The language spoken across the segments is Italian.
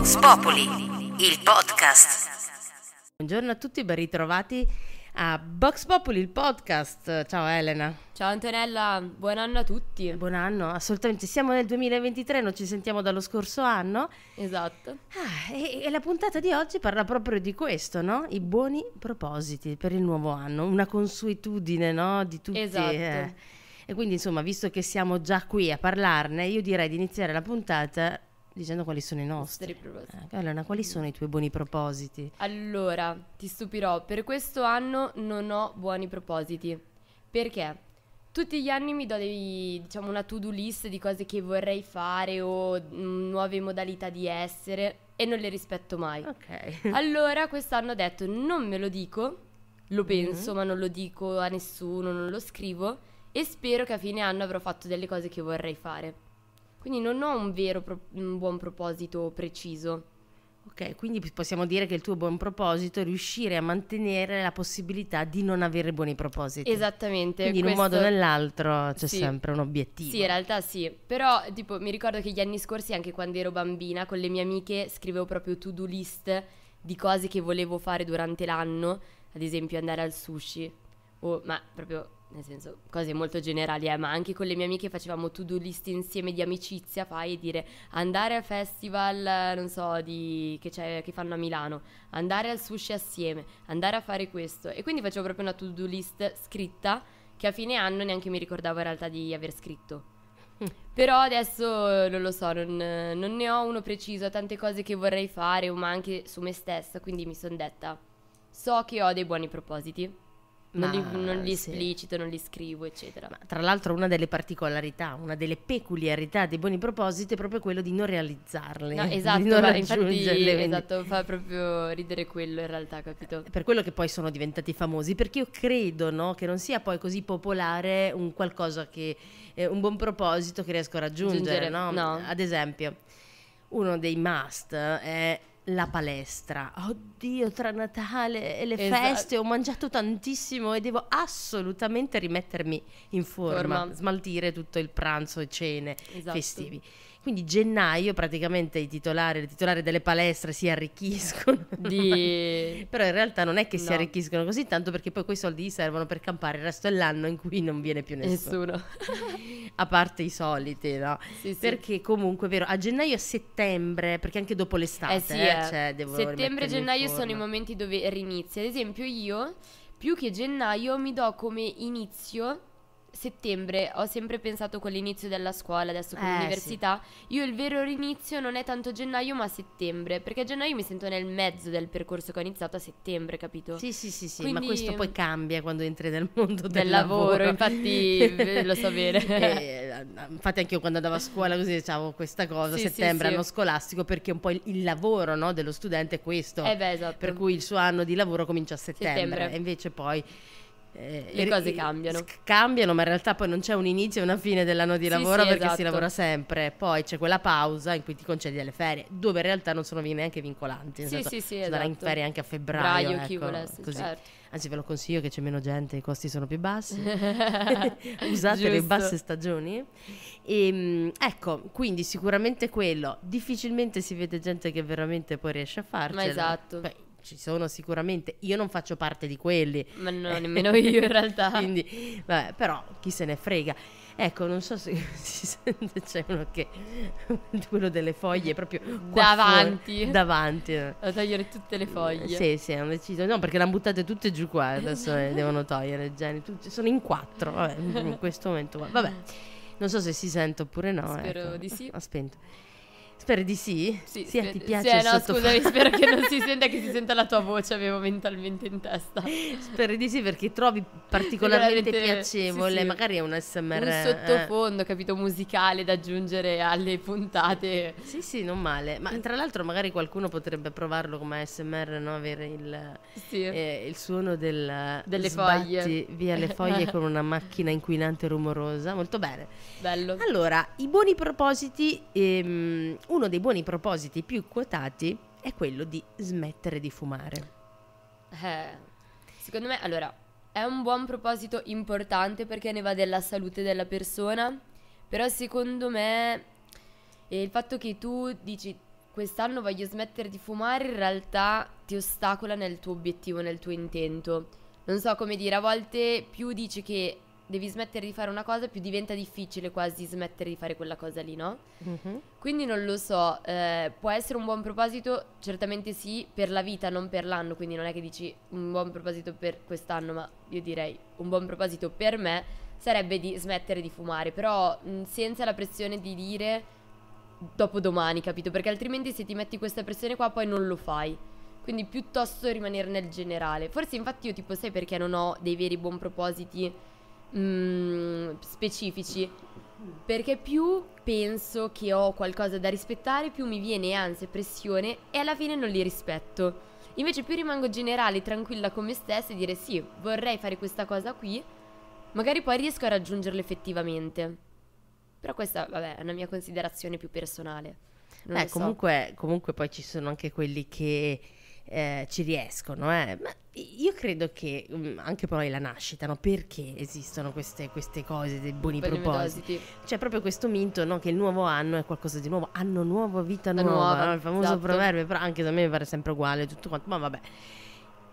Vox Populi, il podcast. Buongiorno a tutti, ben ritrovati a Vox Populi, il podcast. Ciao Elena. Ciao Antonella, buon anno a tutti. Buon anno, assolutamente. Siamo nel 2023, non ci sentiamo dallo scorso anno. Esatto. Ah, e, e, la puntata di oggi parla proprio di questo, no? I buoni propositi per il nuovo anno, una consuetudine, no? Di tutti. Esatto. Eh. E quindi, insomma, visto che siamo già qui a parlarne, io direi di iniziare la puntata dicendo quali sono i nostri. Allora, eh, quali sono i tuoi buoni propositi? Allora, ti stupirò, per questo anno non ho buoni propositi. Perché? Tutti gli anni mi do dei, diciamo, una to-do list di cose che vorrei fare o mm, nuove modalità di essere e non le rispetto mai. Ok. allora, quest'anno ho detto non me lo dico, lo mm-hmm. penso, mm-hmm. ma non lo dico a nessuno, non lo scrivo e spero che a fine anno avrò fatto delle cose che vorrei fare. Quindi non ho un vero pro- un buon proposito preciso. Ok, quindi possiamo dire che il tuo buon proposito è riuscire a mantenere la possibilità di non avere buoni propositi. Esattamente. Quindi in un modo o nell'altro c'è sì. sempre un obiettivo. Sì, in realtà sì. Però tipo mi ricordo che gli anni scorsi, anche quando ero bambina, con le mie amiche scrivevo proprio to-do list di cose che volevo fare durante l'anno, ad esempio andare al sushi. O, oh, ma proprio nel senso cose molto generali, eh, ma anche con le mie amiche facevamo to-do list insieme di amicizia, fai e dire andare al festival, non so, di, che, che, fanno a Milano, andare al sushi assieme, andare a fare questo. E quindi facevo proprio una to-do list scritta che a fine anno neanche mi ricordavo in realtà di aver scritto. Mm. Però adesso non lo so, non, non ne ho uno preciso, ho tante cose che vorrei fare, ma anche su me stessa, quindi mi sono detta, so che ho dei buoni propositi non, li, non li sì. esplicito, non li scrivo, eccetera. Ma, tra l'altro, una delle particolarità, una delle peculiarità dei buoni propositi è proprio quello di non realizzarli. No, esatto, di non esatto, raggiungerli. infatti esatto, fa proprio ridere quello in realtà, capito? Eh, per quello che poi sono diventati famosi, perché io credo no, che non sia poi così popolare un qualcosa che eh, un buon proposito che riesco a raggiungere. No? No. Ad esempio, uno dei must è la palestra. Oddio, tra Natale e le esatto. feste ho mangiato tantissimo e devo assolutamente rimettermi in forma, forma. smaltire tutto il pranzo e cene esatto. festivi. Quindi gennaio praticamente i titolari, le titolari delle palestre si arricchiscono. Di... Però in realtà non è che no. si arricchiscono così tanto perché poi quei soldi servono per campare il resto dell'anno in cui non viene più nessuno. nessuno. a parte i soliti, no? Sì, sì. Perché comunque è vero, a gennaio e settembre, perché anche dopo l'estate, eh sì, eh, eh. cioè, settembre e gennaio sono i momenti dove rinizia. Ad esempio io, più che gennaio, mi do come inizio settembre ho sempre pensato con l'inizio della scuola, adesso con eh, l'università, sì. io il vero inizio non è tanto gennaio ma settembre, perché a gennaio mi sento nel mezzo del percorso che ho iniziato a settembre, capito? Sì, sì, sì, sì Quindi... ma questo poi cambia quando entri nel mondo del, del lavoro. lavoro. infatti lo so bene. E, eh, infatti anche io quando andavo a scuola così dicevo questa cosa, sì, settembre, sì, anno scolastico, perché un po' il, il lavoro no, dello studente è questo, eh beh, esatto. per cui il suo anno di lavoro comincia a settembre. settembre. e invece poi eh, le cose cambiano. Cambiano, ma in realtà poi non c'è un inizio e una fine dell'anno di lavoro sì, perché esatto. si lavora sempre. Poi c'è quella pausa in cui ti concedi delle ferie, dove in realtà non sono neanche vincolanti. sì, senso, sì, sì, esatto. in ferie anche a febbraio. Braio, ecco, volesse, così. Certo. Anzi, ve lo consiglio che c'è meno gente, i costi sono più bassi. Usate le basse stagioni. E, ehm, ecco, quindi sicuramente quello. Difficilmente si vede gente che veramente poi riesce a farcela. Ma esatto. Beh, ci sono sicuramente, io non faccio parte di quelli. Ma no, nemmeno io in realtà. Quindi, vabbè, però chi se ne frega. Ecco, non so se si sente, c'è uno che, quello delle foglie, proprio davanti. Fuori, eh. davanti. A togliere tutte le foglie. Sì, sì, hanno deciso. No, perché le hanno buttate tutte giù qua, adesso le eh, devono togliere, Jenny. Tutti, sono in quattro, vabbè, in questo momento. Vabbè, non so se si sente oppure no. Spero ecco. di sì. Ho spento. Spero di sì. Sì, sì ti piace. Sì, eh, no, scusami, spero che non si senta, che si senta la tua voce, avevo mentalmente in testa. Spero di sì, perché trovi particolarmente piacevole. Sì, sì. Magari è un SMR. Un eh. sottofondo, eh. capito, musicale da aggiungere alle puntate. Sì, sì, non male. Ma tra l'altro, magari qualcuno potrebbe provarlo come SMR, no? Avere il, eh, il suono del, delle foglie. Via le foglie con una macchina inquinante rumorosa. Molto bene. Bello. Allora, i buoni propositi. Ehm, uno dei buoni propositi più quotati è quello di smettere di fumare. Eh, secondo me, allora, è un buon proposito importante perché ne va della salute della persona, però secondo me eh, il fatto che tu dici quest'anno voglio smettere di fumare in realtà ti ostacola nel tuo obiettivo, nel tuo intento. Non so come dire, a volte più dici che devi smettere di fare una cosa, più diventa difficile quasi smettere di fare quella cosa lì, no? Mm-hmm. Quindi non lo so, eh, può essere un buon proposito, certamente sì, per la vita, non per l'anno, quindi non è che dici un buon proposito per quest'anno, ma io direi un buon proposito per me sarebbe di smettere di fumare, però mh, mm, senza la pressione di dire dopo domani, capito? Perché altrimenti se ti metti questa pressione qua poi non lo fai. Quindi piuttosto rimanere nel generale. Forse infatti io tipo sai perché non ho dei veri buon propositi mh, mm, specifici, perché più penso che ho qualcosa da rispettare, più mi viene ansia e pressione e alla fine non li rispetto. Invece più rimango generale, tranquilla con me stessa e dire sì, vorrei fare questa cosa qui, magari poi riesco a raggiungerla effettivamente. Però questa, vabbè, è una mia considerazione più personale. Beh, so. comunque, comunque poi ci sono anche quelli che eh, ci riescono, eh. Ma io credo che mm, anche poi la nascita, no? perché esistono queste, queste cose dei buoni propositi? Metodositi. C'è cioè, proprio questo minto no? che il nuovo anno è qualcosa di nuovo, anno nuovo, vita nuova, nuova il famoso esatto. proverbio, però anche da me mi pare sempre uguale tutto quanto, ma vabbè.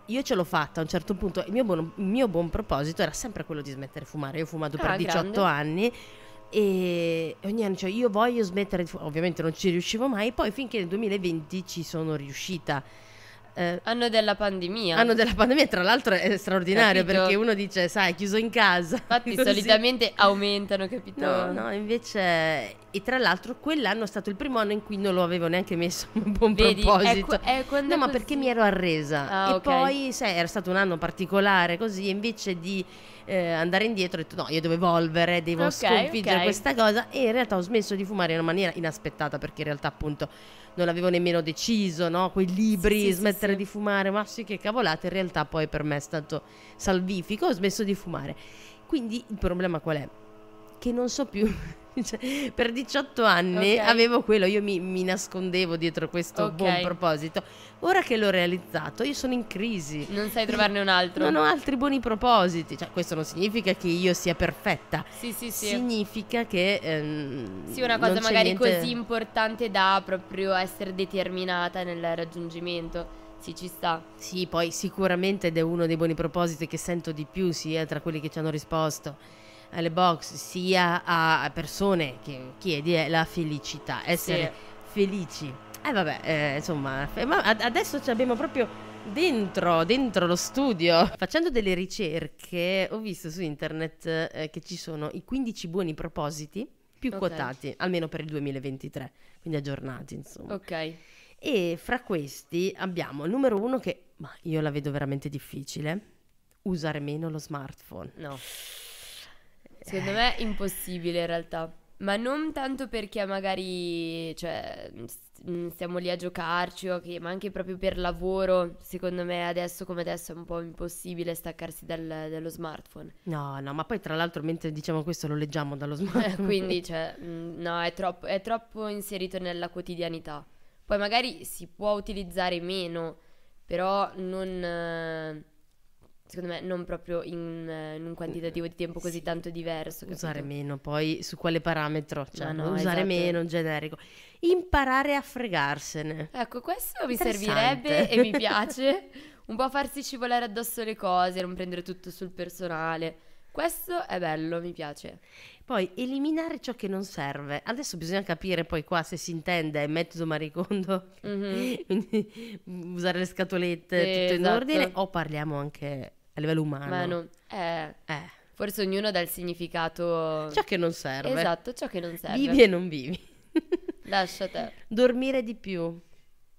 Io ce l'ho fatta a un certo punto, il mio buon, il mio buon proposito era sempre quello di smettere di fumare, io ho fumato ah, per 18 grande. anni e ogni anno cioè io voglio smettere di fumare, ovviamente non ci riuscivo mai, poi finché nel 2020 ci sono riuscita eh, anno della pandemia. Anno della pandemia, tra l'altro è straordinario capito? perché uno dice, sai, chiuso in casa. Infatti così. solitamente aumentano, capito? No, no, invece... E tra l'altro quell'anno è stato il primo anno in cui non lo avevo neanche messo a buon Vedi, proposito. È, qu- è quando no, ma perché mi ero arresa. Ah, e okay. poi, sai, era stato un anno particolare così, invece di eh, andare indietro, ho detto no, io devo evolvere, devo okay, sconfiggere okay. questa cosa e in realtà ho smesso di fumare in una maniera inaspettata perché in realtà appunto non avevo nemmeno deciso, no? Quei libri, sì, smettere sì, di fumare, ma sì che cavolate, in realtà poi per me è stato salvifico, ho smesso di fumare. Quindi il problema qual è? che non so più. Cioè, per 18 anni okay. avevo quello, io mi, mi, nascondevo dietro questo okay. buon proposito. Ora che l'ho realizzato, io sono in crisi. Non sai trovarne un altro. Non ho altri buoni propositi. Cioè, questo non significa che io sia perfetta. Sì, sì, sì. Significa che. Ehm, sì, una cosa magari niente... così importante da proprio essere determinata nel raggiungimento. Sì, ci sta. Sì, poi sicuramente ed è uno dei buoni propositi che sento di più, sia tra quelli che ci hanno risposto alle box sia a persone che chiedi è la felicità, essere sì. felici. E eh, vabbè, eh, insomma, adesso ci abbiamo proprio dentro, dentro lo studio. Facendo delle ricerche ho visto su internet eh, che ci sono i 15 buoni propositi più okay. quotati, almeno per il 2023, quindi aggiornati insomma. Ok. E fra questi abbiamo il numero uno che, ma io la vedo veramente difficile, usare meno lo smartphone. No. Secondo me è impossibile in realtà. Ma non tanto perché magari cioè, mm, stiamo lì a giocarci, okay, ma anche proprio per lavoro. Secondo me adesso come adesso è un po' impossibile staccarsi dal, dallo smartphone. No, no, ma poi tra l'altro mentre diciamo questo lo leggiamo dallo eh, smartphone. Quindi cioè, mm, no, è troppo, è troppo inserito nella quotidianità. Poi magari si può utilizzare meno, però non secondo me non proprio in, eh, in, un quantitativo eh, di tempo così sì. tanto diverso. Capito? Usare meno, poi su quale parametro? Cioè, no, usare esatto. meno, generico. Imparare a fregarsene. Ecco, questo mi servirebbe e mi piace. un po' farsi scivolare addosso le cose, non prendere tutto sul personale. Questo è bello, mi piace. Poi eliminare ciò che non serve. Adesso bisogna capire poi qua se si intende metodo maricondo, mm-hmm. usare le scatolette sì, tutto in esatto. ordine, o parliamo anche a livello umano. Mano, eh, eh. Forse ognuno dà il significato. Ciò che non serve. Esatto, ciò che non serve. Vivi e non vivi. Lascia te. Dormire di più.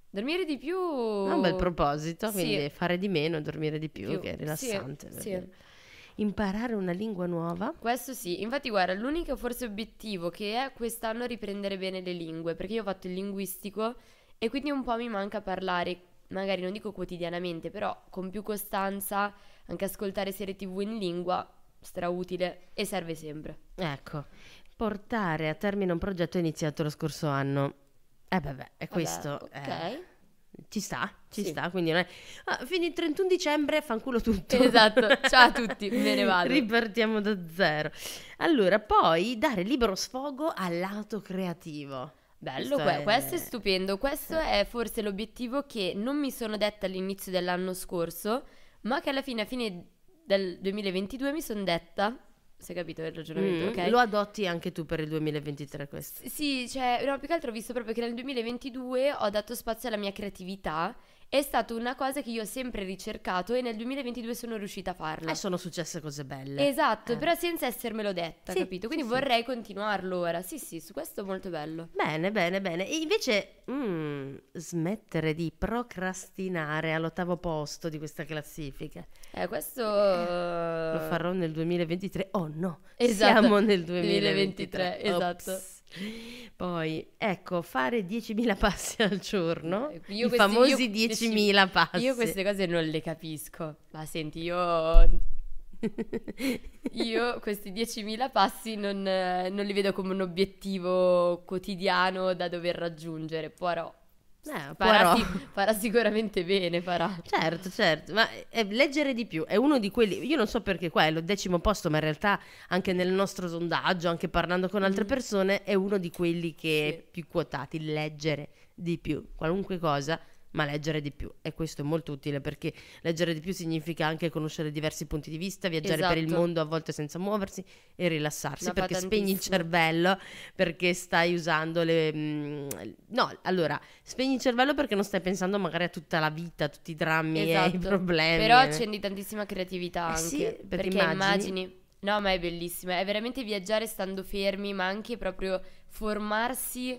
Dormire di più. È un bel proposito, sì. quindi fare di meno e dormire di più, più, che è rilassante. Sì, sì. Imparare una lingua nuova. Questo sì, infatti guarda, l'unico forse obiettivo che è quest'anno riprendere bene le lingue, perché io ho fatto il linguistico e quindi un po' mi manca parlare, magari non dico quotidianamente, però con più costanza anche ascoltare serie tv in lingua strautile e serve sempre. Ecco, portare a termine un progetto iniziato lo scorso anno. Eh beh, beh è questo. Vabbè, ok. Eh, ci sta, ci sì. sta, quindi non è... Ah, fino il 31 dicembre fanculo tutto. Esatto, ciao a tutti, me ne vado. Ripartiamo da zero. Allora, poi dare libero sfogo al lato creativo. Bello, questo questo è stupendo. Questo è forse l'obiettivo che non mi sono detta all'inizio dell'anno scorso, ma che alla fine, a fine del 2022 mi sono detta se capito il ragionamento, mm, ok? Lo adotti anche tu per il 2023 questo? S- sì, cioè, no, più che altro ho visto proprio che nel 2022 ho dato spazio alla mia creatività è stata una cosa che io ho sempre ricercato e nel 2022 sono riuscita a farla. E eh, sono successe cose belle. Esatto, eh. però senza essermelo detta, sì, capito? Quindi sì, vorrei sì. continuarlo ora. Sì, sì, su questo è molto bello. Bene, bene, bene. E invece mm, smettere di procrastinare all'ottavo posto di questa classifica. Eh, questo... Lo farò nel 2023. Oh no, esatto. siamo nel 2023. 2023 esatto. Ops. Poi, ecco, fare 10.000 passi al giorno, eh, io i questi, famosi io, 10.000 10, passi. Io queste cose non le capisco, ma senti, io... Io questi 10.000 passi non, non, li vedo come un obiettivo quotidiano da dover raggiungere, però eh, farà, sic- farà, sicuramente bene, farà. Certo, certo, ma eh, leggere di più è uno di quelli, io non so perché qua è lo decimo posto, ma in realtà anche nel nostro sondaggio, anche parlando con altre mm. persone, è uno di quelli che sì. è più quotati, leggere di più, qualunque cosa ma leggere di più e questo è molto utile perché leggere di più significa anche conoscere diversi punti di vista, viaggiare esatto. per il esatto. mondo a volte senza muoversi e rilassarsi no, perché spegni il cervello perché stai usando le mm, no, allora, spegni il cervello perché non stai pensando magari a tutta la vita, a tutti i drammi esatto. e i problemi. Però accendi tantissima creatività eh anche sì, perché, perché immagini. immagini No, ma è bellissima, è veramente viaggiare stando fermi, ma anche proprio formarsi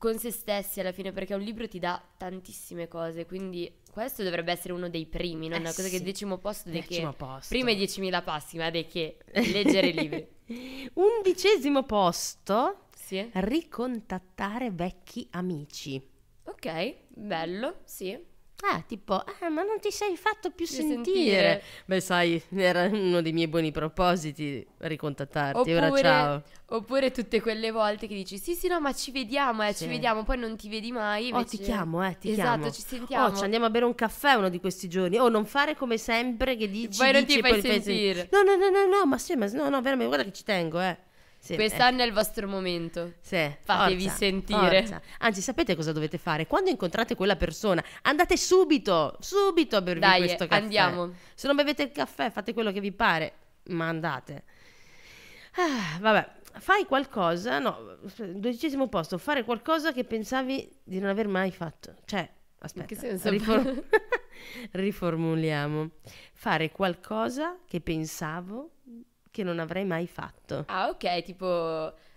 con se stessi alla fine, perché un libro ti dà tantissime cose, quindi questo dovrebbe essere uno dei primi, non eh una cosa sì. che decimo posto, decimo posto. prima e diecimila passi, ma di che leggere libri. Undicesimo posto, sì. ricontattare vecchi amici. Ok, bello, sì. Ah, tipo, ah, ma non ti sei fatto più sentire. sentire. Beh, sai, era uno dei miei buoni propositi ricontattarti. Oppure, Ora ciao. Oppure tutte quelle volte che dici, sì, sì, no, ma ci vediamo, eh, sì. ci vediamo, poi non ti vedi mai. Oh, Invece... Oh, ti chiamo, eh, ti esatto, chiamo. ci oh, sentiamo. Oh, ci andiamo a bere un caffè uno di questi giorni. Oh, non fare come sempre che dici, poi non dici, ti fai poi sentire. Fai... No, no, no, no, no, ma sì, ma no, no, veramente, guarda che ci tengo, eh. Sì, Quest'anno eh. è il vostro momento. Sì, Fatevi forza, sentire. Forza. Anzi, sapete cosa dovete fare? Quando incontrate quella persona, andate subito, subito a bervi Dai, questo caffè. andiamo. Se non bevete il caffè, fate quello che vi pare, ma andate. Ah, vabbè, fai qualcosa, no, dodicesimo posto, fare qualcosa che pensavi di non aver mai fatto. Cioè, aspetta, In che senso? Riform- riformuliamo. Fare qualcosa che pensavo che non avrei mai fatto. Ah, ok, tipo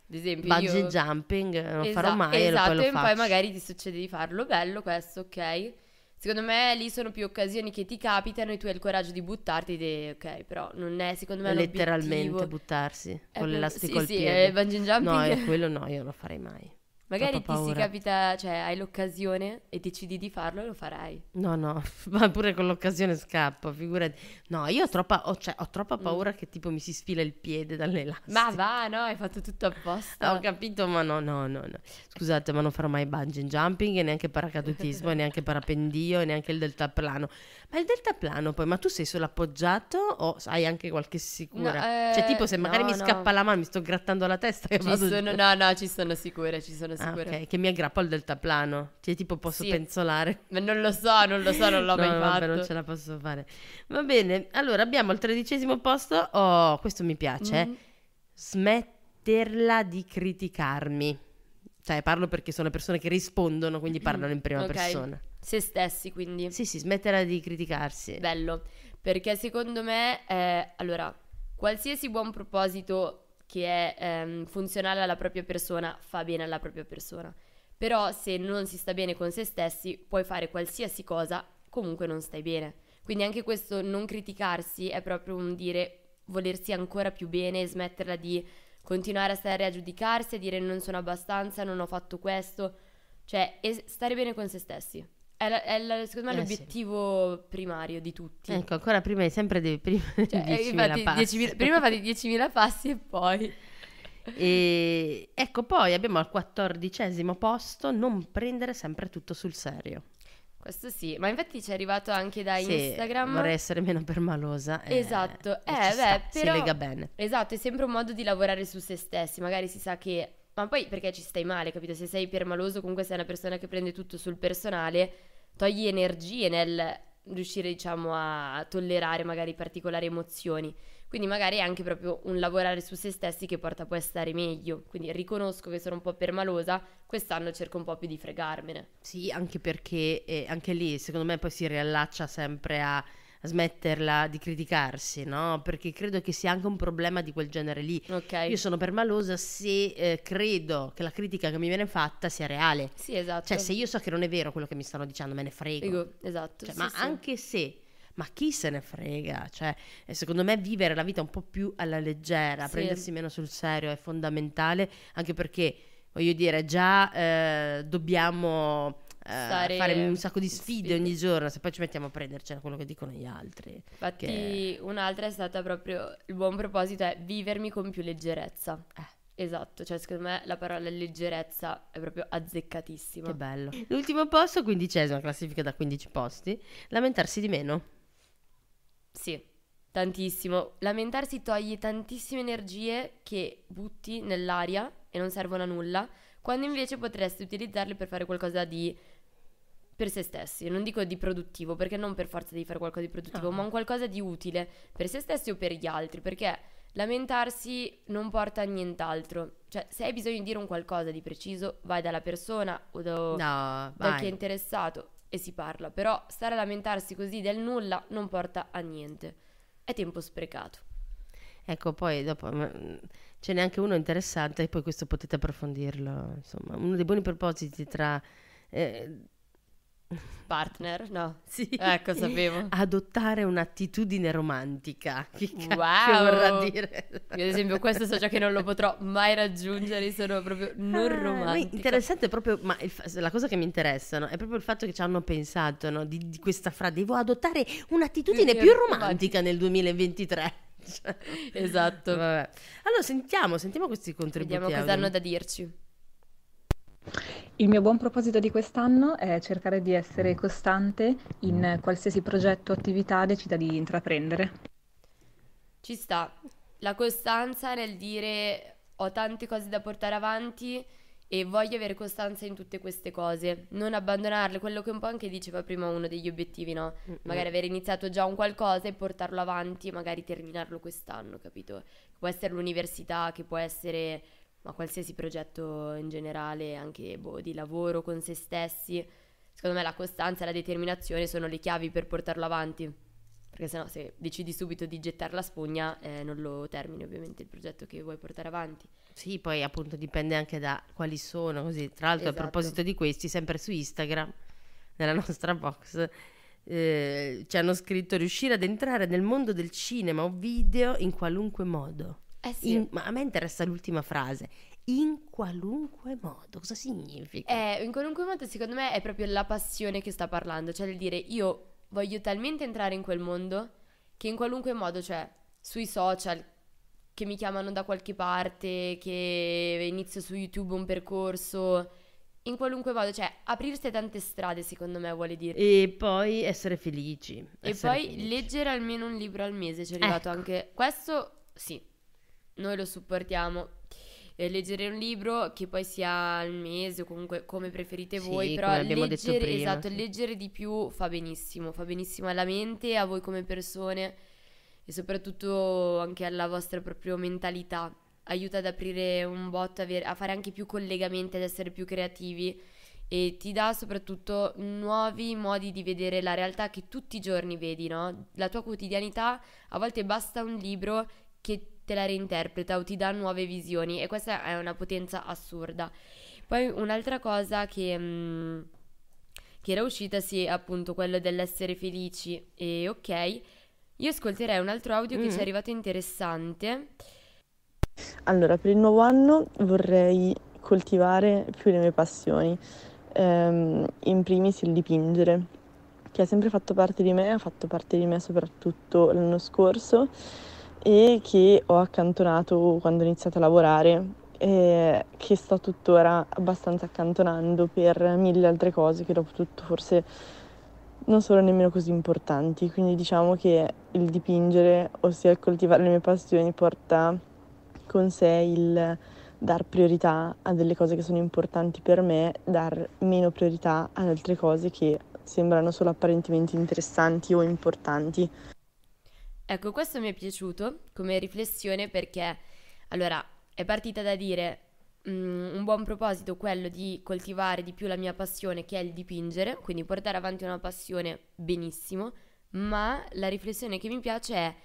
ad esempio bungee io... jumping, eh, non Esa- farò mai esatto, e poi, e poi magari ti succede di farlo, bello questo, ok. Secondo me lì sono più occasioni che ti capitano e tu hai il coraggio di buttarti e ok, però non è secondo me è letteralmente buttarsi è con l'elastico sì, al sì, piede. Sì, bungee jumping. No, quello no, io non lo farei mai. Magari ti si capita, cioè hai l'occasione e decidi di farlo e lo farai. No, no, ma pure con l'occasione scappo, figurati. No, io ho troppa, ho, cioè, ho troppa mm. paura mm. che tipo mi si sfila il piede dalle lastre. Ma va, no, hai fatto tutto apposta. Ah, ho capito, ma no, no, no, no. Scusate, ma non farò mai bungee jumping e neanche paracadutismo e neanche parapendio e neanche il deltaplano. Ma il deltaplano poi, ma tu sei solo appoggiato o hai anche qualche sicura? No, eh, cioè tipo se magari no, mi scappa la mano, mi sto grattando la testa ci sono, No, no, ci sono sicure, ci sono sicure. Ah, sicura. Ah, ok, che mi aggrappo al deltaplano. Cioè, tipo, posso sì. penzolare. Ma non lo so, non lo so, non l'ho no, mai vabbè, fatto. non ce la posso fare. Va bene, allora abbiamo il tredicesimo posto. Oh, questo mi piace. Mm. Smetterla di criticarmi. Cioè, parlo perché sono persone che rispondono, quindi parlano in prima okay. persona. Se stessi, quindi. Sì, sì, smetterla di criticarsi. Bello, perché secondo me, eh, allora, qualsiasi buon proposito che è ehm, funzionale alla propria persona fa bene alla propria persona. Però se non si sta bene con se stessi, puoi fare qualsiasi cosa, comunque non stai bene. Quindi anche questo non criticarsi è proprio un dire volersi ancora più bene e smetterla di continuare a stare a giudicarsi, a dire non sono abbastanza, non ho fatto questo, cioè stare bene con se stessi. È, la, è la, secondo me eh, l'obiettivo sì. primario di tutti. Ecco, ancora prima sempre devi prima cioè, 10.000 eh, passi. 10.000, prima fate 10.000 passi e poi e ecco, poi abbiamo al quattordicesimo posto non prendere sempre tutto sul serio. Questo sì, ma infatti ci è arrivato anche da sì, Instagram. Vorrei essere meno permalosa. Eh, esatto, eh, beh, però, si lega bene. Esatto, è sempre un modo di lavorare su se stessi, magari si sa che... Ma poi perché ci stai male, capito? Se sei permaloso comunque sei una persona che prende tutto sul personale, togli energie nel riuscire, diciamo, a tollerare magari particolari emozioni. Quindi magari è anche proprio un lavorare su se stessi che porta poi a stare meglio. Quindi riconosco che sono un po' permalosa, quest'anno cerco un po' più di fregarmene. Sì, anche perché eh, anche lì secondo me poi si riallaccia sempre a smetterla di criticarsi, no? Perché credo che sia anche un problema di quel genere lì. Okay. Io sono permalosa se eh, credo che la critica che mi viene fatta sia reale. Sì, esatto. Cioè, se io so che non è vero quello che mi stanno dicendo, me ne frego. Ego, esatto. Cioè, sì, ma sì. anche se ma chi se ne frega? Cioè, eh, secondo me vivere la vita un po' più alla leggera, sì. prendersi meno sul serio è fondamentale, anche perché, voglio dire, già eh, dobbiamo Stare... fare un sacco di sfide, sfide, ogni giorno, se poi ci mettiamo a prendercela quello che dicono gli altri. Infatti, che... un'altra è stata proprio il buon proposito è vivermi con più leggerezza. Eh. Esatto, cioè secondo me la parola leggerezza è proprio azzeccatissima. Che bello. L'ultimo posto, quindicesima classifica da 15 posti, lamentarsi di meno. Sì, tantissimo. Lamentarsi toglie tantissime energie che butti nell'aria e non servono a nulla, quando invece potresti utilizzarle per fare qualcosa di per se stessi, non dico di produttivo, perché non per forza devi fare qualcosa di produttivo, no. Ah. ma un qualcosa di utile per se stessi o per gli altri, perché lamentarsi non porta a nient'altro. Cioè, se hai bisogno di dire un qualcosa di preciso, vai dalla persona o da, no, da vai. chi è interessato e si parla, però stare a lamentarsi così del nulla non porta a niente. È tempo sprecato. Ecco, poi dopo ce n'è anche uno interessante e poi questo potete approfondirlo, insomma, uno dei buoni propositi tra eh, Partner, no? Sì. Ecco, sapevo. Adottare un'attitudine romantica. Che wow. vorrà dire? Io ad esempio questo so già che non lo potrò mai raggiungere, sono proprio non ah, Interessante proprio, ma il, la cosa che mi interessa no, è proprio il fatto che ci hanno pensato no, di, di, questa frase, devo adottare un'attitudine più romantica nel 2023. esatto. Vabbè. Allora sentiamo, sentiamo questi contributi. Vediamo cosa hanno da dirci. Il mio buon proposito di quest'anno è cercare di essere costante in qualsiasi progetto o attività decida di intraprendere. Ci sta. La costanza nel dire ho tante cose da portare avanti e voglio avere costanza in tutte queste cose, non abbandonarle, quello che un po' anche diceva prima uno degli obiettivi, no? Mm-hmm. Magari avere iniziato già un qualcosa e portarlo avanti e magari terminarlo quest'anno, capito? Può essere l'università, che può essere ma qualsiasi progetto in generale, anche boh, di lavoro con se stessi, secondo me la costanza e la determinazione sono le chiavi per portarlo avanti, perché sennò se decidi subito di gettare la spugna eh, non lo termini ovviamente il progetto che vuoi portare avanti. Sì, poi appunto dipende anche da quali sono, così. Tra l'altro esatto. a proposito di questi, sempre su Instagram, nella nostra box, eh, ci hanno scritto riuscire ad entrare nel mondo del cinema o video in qualunque modo. Eh sì. In, ma a me interessa l'ultima frase. In qualunque modo, cosa significa? Eh, in qualunque modo, secondo me, è proprio la passione che sta parlando, cioè il dire io voglio talmente entrare in quel mondo che in qualunque modo, cioè sui social che mi chiamano da qualche parte, che inizio su YouTube un percorso, in qualunque modo, cioè aprirsi tante strade, secondo me vuole dire. E poi essere felici. E essere poi felici. leggere almeno un libro al mese, ci è arrivato ecco. anche questo, sì, noi lo supportiamo. Eh, leggere un libro che poi sia al mese o comunque come preferite sì, voi, però leggere, prima, esatto, sì. leggere di più fa benissimo, fa benissimo alla mente, a voi come persone e soprattutto anche alla vostra propria mentalità. Aiuta ad aprire un bot, a, a fare anche più collegamenti, ad essere più creativi e ti dà soprattutto nuovi modi di vedere la realtà che tutti i giorni vedi, no? La tua quotidianità, a volte basta un libro che ti te la reinterpreta o ti dà nuove visioni e questa è una potenza assurda. Poi un'altra cosa che, mh, mm, che era uscita, sì, appunto quello dell'essere felici e ok, io ascolterei un altro audio mm. che ci è mm-hmm. arrivato interessante. Allora, per il nuovo anno vorrei coltivare più le mie passioni, ehm, in primis il dipingere, che ha sempre fatto parte di me, ha fatto parte di me soprattutto l'anno scorso e che ho accantonato quando ho iniziato a lavorare e che sto tuttora abbastanza accantonando per mille altre cose che dopo tutto forse non sono nemmeno così importanti. Quindi diciamo che il dipingere, ossia il coltivare le mie passioni, porta con sé il dar priorità a delle cose che sono importanti per me, dar meno priorità ad altre cose che sembrano solo apparentemente interessanti o importanti. Ecco, questo mi è piaciuto come riflessione perché, allora, è partita da dire mh, mm, un buon proposito quello di coltivare di più la mia passione che è il dipingere, quindi portare avanti una passione benissimo, ma la riflessione che mi piace è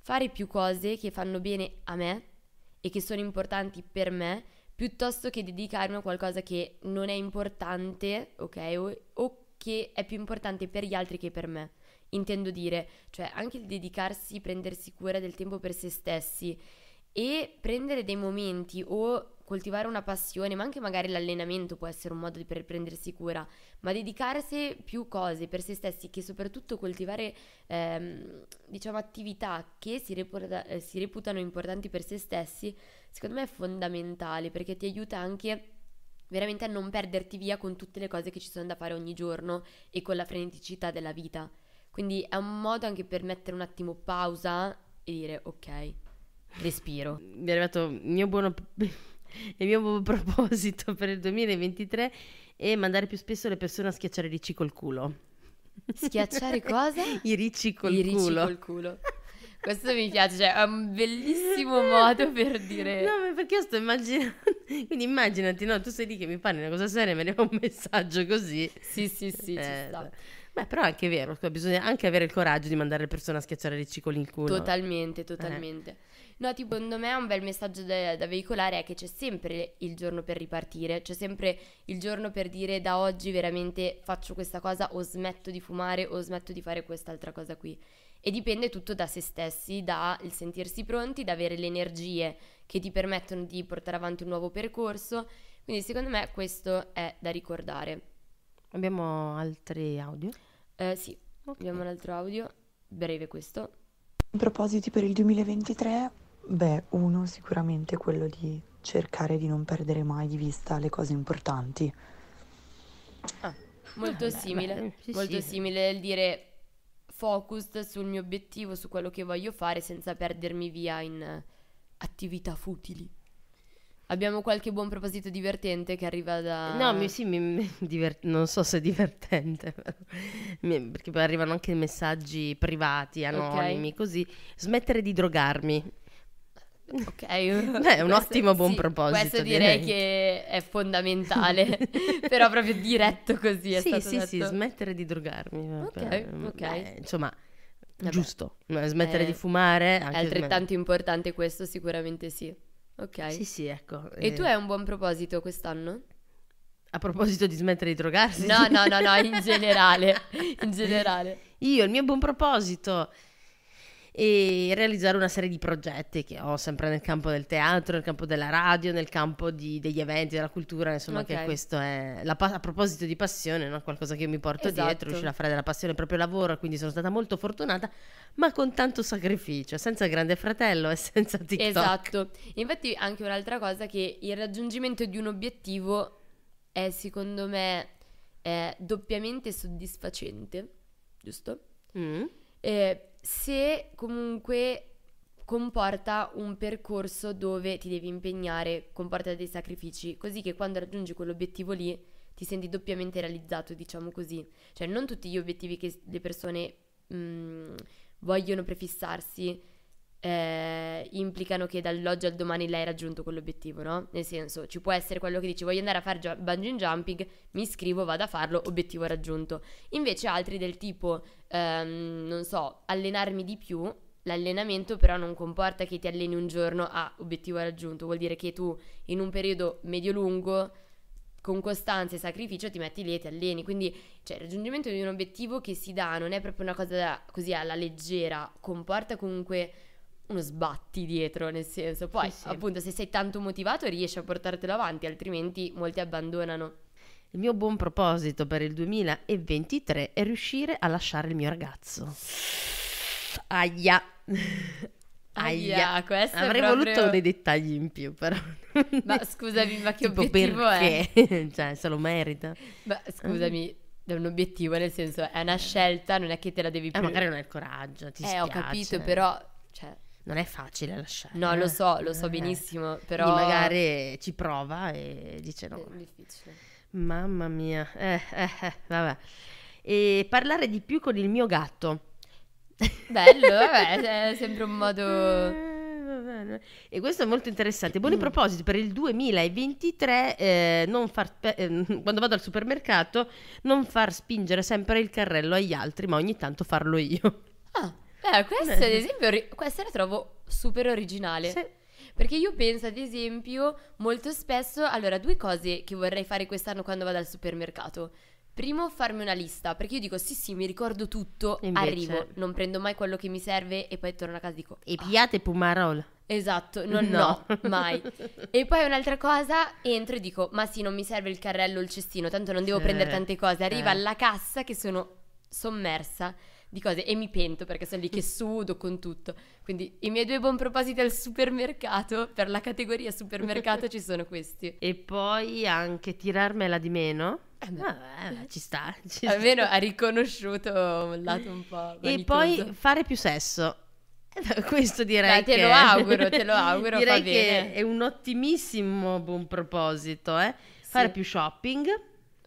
fare più cose che fanno bene a me e che sono importanti per me piuttosto che dedicarmi a qualcosa che non è importante, ok? o, o che è più importante per gli altri che per me. Intendo dire, cioè anche il dedicarsi, prendersi cura del tempo per se stessi e prendere dei momenti o coltivare una passione, ma anche magari l'allenamento può essere un modo per prendersi cura, ma dedicarsi più cose per se stessi che soprattutto coltivare ehm, diciamo attività che si, reputa, eh, si reputano importanti per se stessi, secondo me è fondamentale perché ti aiuta anche veramente a non perderti via con tutte le cose che ci sono da fare ogni giorno e con la freneticità della vita. Quindi è un modo anche per mettere un attimo pausa e dire ok, respiro. Mi è arrivato il mio buono il mio buon proposito per il 2023 è mandare più spesso le persone a schiacciare i ricci col culo. Schiacciare cosa? I ricci col I ricci culo. Col culo. Questo mi piace, cioè è un bellissimo modo per dire... No, ma perché io sto immaginando... Quindi immaginati, no, tu sei lì che mi parli una cosa seria e me ne va un messaggio così. Sì, sì, sì, eh, ci sta. Beh, però è anche vero, bisogna anche avere il coraggio di mandare le persone a schiacciare le cicoli in culo. Totalmente, eh. totalmente. Eh. No, tipo, secondo me un bel messaggio da, da, veicolare è che c'è sempre il giorno per ripartire, c'è sempre il giorno per dire da oggi veramente faccio questa cosa o smetto di fumare o smetto di fare quest'altra cosa qui. E dipende tutto da se stessi, dal sentirsi pronti, da avere le energie che ti permettono di portare avanti un nuovo percorso. Quindi secondo me questo è da ricordare. Abbiamo altri audio? Eh, sì, abbiamo un altro audio, breve questo. Propositi per il 2023? Beh, uno sicuramente quello di cercare di non perdere mai di vista le cose importanti. Ah, ah molto Eh, simile, beh, sì, molto sì. simile il dire focused sul mio obiettivo, su quello che voglio fare senza perdermi via in attività futili. Abbiamo qualche buon proposito divertente che arriva da... No, mi, sì, mi, mi divert- non so se è divertente, perché poi arrivano anche messaggi privati, anonimi, okay. così. Smettere di drogarmi. Ok, Beh, un questo, ottimo buon sì, proposito. Questo direi ovviamente. che è fondamentale, però proprio diretto così è sì, stato sì, detto. Sì, smettere di drogarmi. Vabbè. Ok, ok. Beh, insomma, Vabbè. giusto, smettere eh, di fumare. Anche è altrettanto smettere. importante questo, sicuramente sì. Ok. Sì, sì, ecco. E tu eh. hai un buon proposito quest'anno? A proposito di smettere di drogarsi? No, no, no, no, in generale. in generale. Io, il mio buon proposito e realizzare una serie di progetti che ho sempre nel campo del teatro, nel campo della radio, nel campo di, degli eventi, della cultura, insomma okay. che questo è, la, a proposito di passione, no? qualcosa che mi porto esatto. dietro, riuscire a fare della passione il proprio lavoro, quindi sono stata molto fortunata, ma con tanto sacrificio, senza grande fratello e senza TikTok. Esatto, infatti anche un'altra cosa che il raggiungimento di un obiettivo è secondo me è doppiamente soddisfacente, giusto? Mm. Eh, se comunque comporta un percorso dove ti devi impegnare, comporta dei sacrifici, così che quando raggiungi quell'obiettivo lì ti senti doppiamente realizzato, diciamo così. Cioè non tutti gli obiettivi che le persone mh, mhmm, vogliono prefissarsi eh, implicano che dall'oggi al domani lei ha raggiunto quell'obiettivo, no? Nel senso, ci può essere quello che dici voglio andare a fare gi- bungee jumping, mi iscrivo, vado a farlo, obiettivo raggiunto. Invece altri del tipo, ehm, non so, allenarmi di più, l'allenamento però non comporta che ti alleni un giorno a ah, obiettivo raggiunto, vuol dire che tu in un periodo medio-lungo con costanza e sacrificio ti metti lì e ti alleni. Quindi, cioè, il raggiungimento di un obiettivo che si dà non è proprio una cosa da, così alla leggera, comporta comunque uno sbatti dietro, nel senso, poi sì, sì. appunto se sei tanto motivato riesci a portartelo avanti, altrimenti molti abbandonano. Il mio buon proposito per il 2023 è riuscire a lasciare il mio ragazzo. Aia. Aia, Aia. questo Avrei proprio... voluto dei dettagli in più, però. Ma scusami, ma che tipo obiettivo perché? è? cioè, se lo merita. Ma scusami, è un obiettivo, nel senso, è una scelta, non è che te la devi eh, più. Eh, magari non hai il coraggio, ti Eh, spiace. ho capito, però cioè, non è facile lasciare. No, lo so, lo so eh. benissimo, però... Quindi magari ci prova e dice no. È difficile. Mamma mia, eh, eh, eh vabbè. E parlare di più con il mio gatto. Bello, vabbè, è sempre un modo... Eh, e questo è molto interessante. Buoni mm. propositi per il 2023, eh, far, eh, quando vado al supermercato, non far spingere sempre il carrello agli altri, ma ogni tanto farlo io. Ah, Beh, questo ad esempio, questa la trovo super originale. Sì. Perché io penso, ad esempio, molto spesso, allora, due cose che vorrei fare quest'anno quando vado al supermercato. Primo, farmi una lista, perché io dico sì sì, mi ricordo tutto, Invece- arrivo, non prendo mai quello che mi serve e poi torno a casa e dico... E "Ah, piate Pumarol. Esatto, non no, No. mai. E poi un'altra cosa, entro e dico, ma sì, non mi serve il carrello o il cestino, tanto non devo Sì, prendere tante cose. Arriva eh. alla cassa che sono sommersa di cose e mi pento perché sono lì che sudo con tutto. Quindi i miei due buon propositi al supermercato, per la categoria supermercato ci sono questi. E poi anche tirarmela di meno. Eh, ah, eh ci sta. Ci Almeno sta. ha riconosciuto un lato un po'. Vanitoso. E poi fare più sesso. Eh, questo direi Dai, che... te lo auguro, te lo auguro. direi che bene. è un ottimissimo buon proposito, eh? Fare sì. più shopping.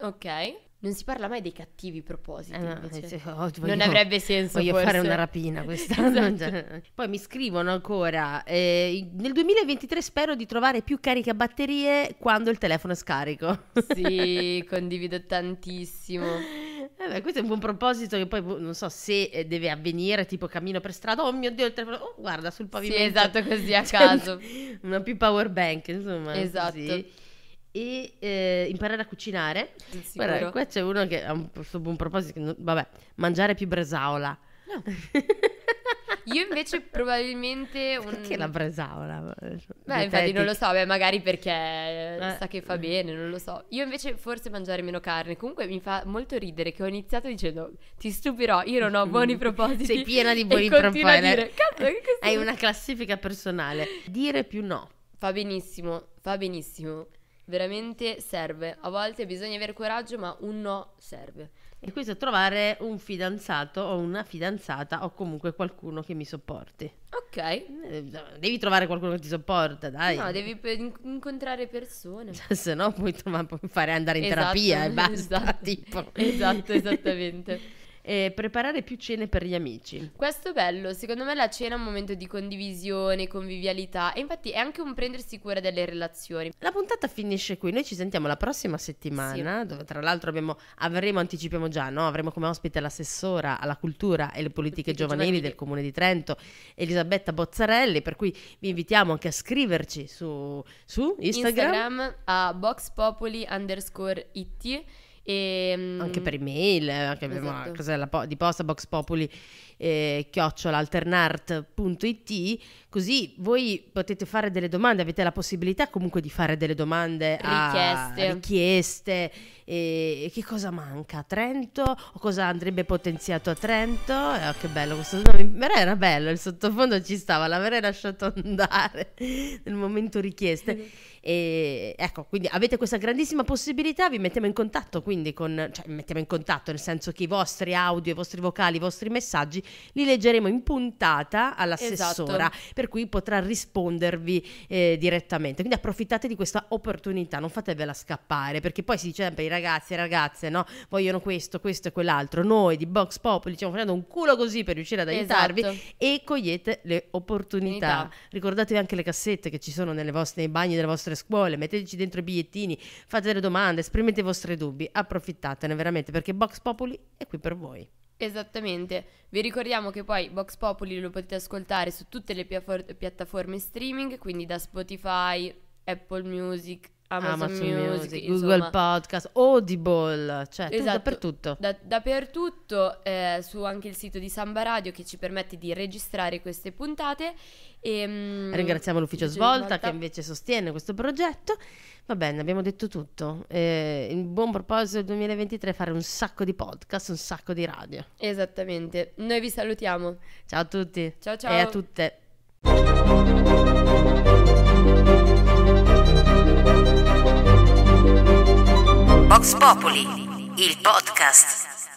Ok. Non si parla mai dei cattivi propositi. Eh no, cioè, oh, voglio, non avrebbe senso. Voglio forse. fare una rapina quest'anno. esatto. Poi mi scrivono ancora. Eh, nel 2023 spero di trovare più cariche a batterie quando il telefono è scarico. Sì, condivido tantissimo. Eh beh, questo è un buon proposito che poi boh, non so se eh, deve avvenire, tipo cammino per strada, oh mio Dio il telefono, oh guarda sul pavimento. Sì, esatto, così a cioè, caso. Una più power bank, insomma. Esatto. Così e eh, imparare a cucinare. Sì, Guarda, qua c'è uno che ha un, un proposito, non, vabbè, mangiare più bresaola. No. Io invece probabilmente un... Perché la bresaola? Beh, infatti non lo so, beh, magari perché eh, eh. sa che fa bene, non lo so. Io invece forse mangiare meno carne. Comunque mi fa molto ridere che ho iniziato dicendo ti stupirò, io non ho buoni propositi. Sei piena di buoni propositi. Cazzo, Dire, Hai una classifica personale. Dire più no. Fa benissimo, fa benissimo veramente serve. A volte bisogna avere coraggio, ma un no serve. E questo è trovare un fidanzato o una fidanzata o comunque qualcuno che mi sopporti. Ok. Eh, devi trovare qualcuno che ti sopporta, dai. No, devi incontrare persone. Cioè, se no puoi, trovare, puoi fare andare in esatto, terapia e basta. Esatto, tipo. esatto esattamente e preparare più cene per gli amici. Questo è bello, secondo me la cena è un momento di condivisione, convivialità e infatti è anche un prendersi cura delle relazioni. La puntata finisce qui, noi ci sentiamo la prossima settimana, sì. dove tra l'altro abbiamo, avremo, anticipiamo già, no? avremo come ospite l'assessora alla cultura e le politiche giovanili, giovanili del comune di Trento, Elisabetta Bozzarelli, per cui vi invitiamo anche a scriverci su, su Instagram. Instagram a boxpopoli underscore it e, ehm, anche per email, eh, anche esatto. cosa po- di posta box populi eh, chiocciolalternart.it così voi potete fare delle domande, avete la possibilità comunque di fare delle domande richieste, a richieste e che cosa manca? a Trento? O cosa andrebbe potenziato a Trento? Eh, oh, che bello questo Però era bello, il sottofondo ci stava, l'avrei lasciato andare nel momento richieste E, ecco, quindi avete questa grandissima possibilità, vi mettiamo in contatto quindi con, cioè mettiamo in contatto nel senso che i vostri audio, i vostri vocali, i vostri messaggi li leggeremo in puntata all'assessora, esatto. per cui potrà rispondervi eh, direttamente. Quindi approfittate di questa opportunità, non fatevela scappare, perché poi si dice sempre i ragazzi e ragazze no? vogliono questo, questo e quell'altro, noi di Box Popoli stiamo facendo un culo così per riuscire ad aiutarvi esatto. e cogliete le opportunità. Unità. Ricordatevi anche le cassette che ci sono vostre, nei bagni delle vostre scuole, metteteci dentro i bigliettini, fate delle domande, esprimete i vostri dubbi, approfittatene veramente perché Box Popoli è qui per voi. Esattamente, vi ricordiamo che poi Box Populi lo potete ascoltare su tutte le piafor- piattaforme streaming, quindi da Spotify, Apple Music, Amazon, Amazon Music, Music Google Podcast, Audible, cioè esatto, dappertutto. Da, dappertutto, eh, su anche il sito di Samba Radio che ci permette di registrare queste puntate. E, ehm, Ringraziamo l'ufficio Svolta, che invece sostiene questo progetto. Va bene, abbiamo detto tutto. Eh, in buon proposito del 2023 fare un sacco di podcast, un sacco di radio. Esattamente. Noi vi salutiamo. Ciao a tutti. Ciao ciao. E a tutte. Vox Populi, il podcast.